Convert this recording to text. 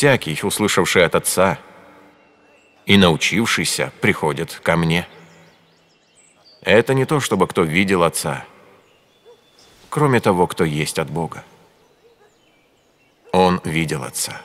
всякий, услышавший от Отца и научившийся, приходит ко мне. Это не то, чтобы кто видел Отца, кроме того, кто есть от Бога. Он видел Отца.